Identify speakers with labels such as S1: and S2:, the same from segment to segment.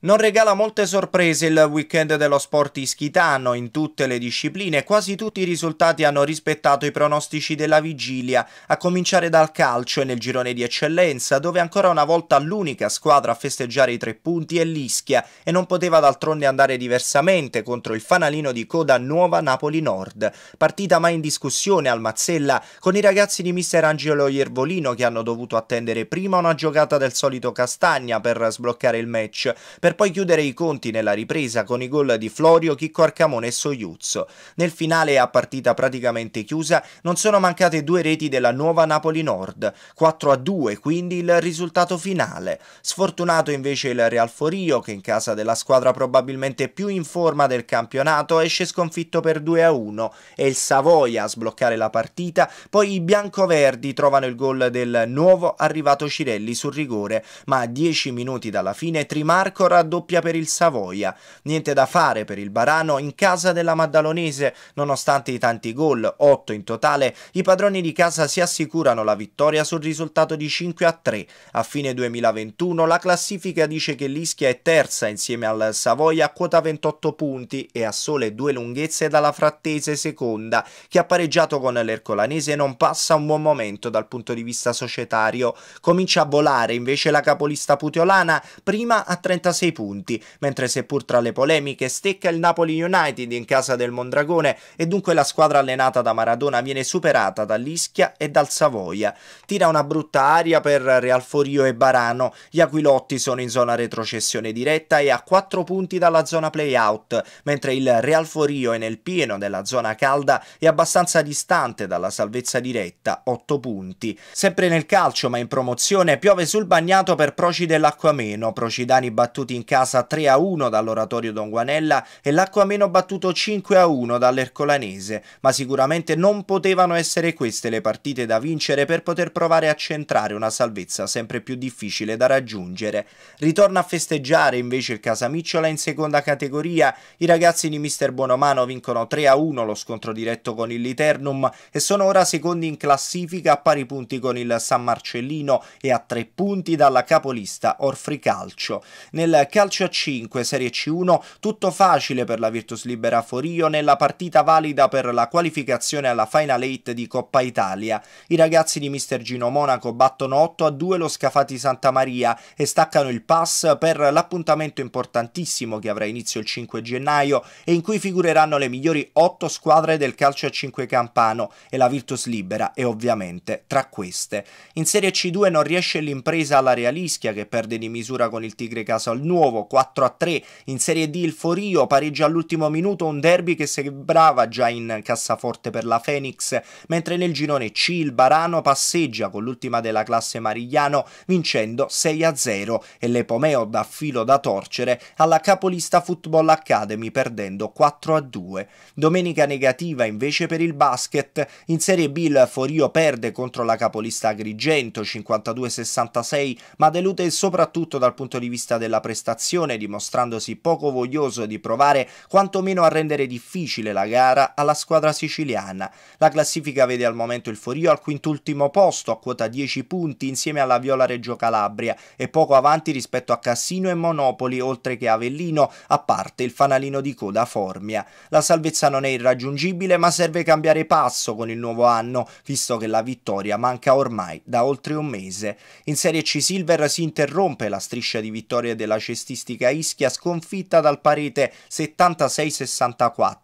S1: Non regala molte sorprese il weekend dello sport ischitano, in tutte le discipline quasi tutti i risultati hanno rispettato i pronostici della vigilia, a cominciare dal calcio e nel girone di eccellenza, dove ancora una volta l'unica squadra a festeggiare i tre punti è l'Ischia e non poteva d'altronde andare diversamente contro il fanalino di coda Nuova Napoli Nord. Partita mai in discussione al Mazzella con i ragazzi di mister Angelo Iervolino che hanno dovuto attendere prima una giocata del solito Castagna per sbloccare il match, per poi chiudere i conti nella ripresa con i gol di Florio, Chicco Arcamone e Soiuzzo. Nel finale a partita praticamente chiusa non sono mancate due reti della nuova Napoli Nord, 4 a 2 quindi il risultato finale. Sfortunato invece il Real Forio che in casa della squadra probabilmente più in forma del campionato esce sconfitto per 2 a 1 e il Savoia a sbloccare la partita, poi i biancoverdi trovano il gol del nuovo arrivato Cirelli sul rigore, ma a 10 minuti dalla fine Trimarco ancora doppia per il Savoia. Niente da fare per il Barano in casa della Maddalonese, nonostante i tanti gol, 8 in totale, i padroni di casa si assicurano la vittoria sul risultato di 5 a 3. A fine 2021 la classifica dice che l'Ischia è terza insieme al Savoia a quota 28 punti e a sole due lunghezze dalla Frattese seconda, che ha pareggiato con l'Ercolanese non passa un buon momento dal punto di vista societario. Comincia a volare invece la capolista Puteolana, prima a 36 i punti, mentre seppur tra le polemiche stecca il Napoli United in casa del Mondragone e dunque la squadra allenata da Maradona viene superata dall'Ischia e dal Savoia. Tira una brutta aria per Real Forio e Barano, gli Aquilotti sono in zona retrocessione diretta e a 4 punti dalla zona playout, mentre il Real Forio è nel pieno della zona calda e abbastanza distante dalla salvezza diretta, 8 punti. Sempre nel calcio ma in promozione piove sul bagnato per Procide e L'Acquameno, Procidani battuti in casa 3 a 1 dall'oratorio Don Guanella e l'acqua meno battuto 5 a 1 dall'Ercolanese, ma sicuramente non potevano essere queste le partite da vincere per poter provare a centrare una salvezza sempre più difficile da raggiungere. Ritorna a festeggiare invece il Casamicciola in seconda categoria, i ragazzi di Mister Buonomano vincono 3 a 1 lo scontro diretto con il Liternum e sono ora secondi in classifica a pari punti con il San Marcellino e a tre punti dalla capolista Orfricalcio. Nel calcio a 5, Serie C1, tutto facile per la Virtus Libera Forio nella partita valida per la qualificazione alla Final 8 di Coppa Italia. I ragazzi di Mister Gino Monaco battono 8 a 2 lo Scafati Santa Maria e staccano il pass per l'appuntamento importantissimo che avrà inizio il 5 gennaio e in cui figureranno le migliori 8 squadre del calcio a 5 campano e la Virtus Libera è ovviamente tra queste. In Serie C2 non riesce l'impresa alla Realischia che perde di misura con il Tigre Casal Nuovo nuovo, 4-3 in Serie D il Forio, pareggia all'ultimo minuto un derby che sembrava già in cassaforte per la Fenix, mentre nel girone C il Barano passeggia con l'ultima della classe Marigliano vincendo 6-0 e l'Epomeo dà filo da torcere alla capolista Football Academy perdendo 4-2. Domenica negativa invece per il basket, in Serie B il Forio perde contro la capolista Agrigento 52-66 ma delude soprattutto dal punto di vista della prestazione stazione dimostrandosi poco voglioso di provare quantomeno a rendere difficile la gara alla squadra siciliana. La classifica vede al momento il Forio al quintultimo posto a quota 10 punti insieme alla Viola Reggio Calabria e poco avanti rispetto a Cassino e Monopoli oltre che Avellino a parte il fanalino di coda Formia. La salvezza non è irraggiungibile ma serve cambiare passo con il nuovo anno visto che la vittoria manca ormai da oltre un mese. In Serie C Silver si interrompe la striscia di vittorie della città cestistica Ischia sconfitta dal Parete 76-64,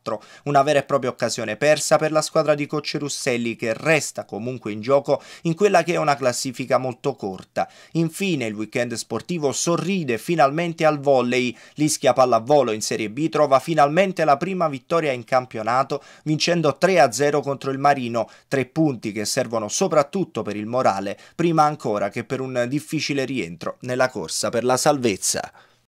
S1: una vera e propria occasione persa per la squadra di Cocce Russelli che resta comunque in gioco in quella che è una classifica molto corta. Infine il weekend sportivo sorride finalmente al volley, l'Ischia Pallavolo in Serie B trova finalmente la prima vittoria in campionato vincendo 3-0 contro il Marino, tre punti che servono soprattutto per il morale, prima ancora che per un difficile rientro nella corsa per la salvezza.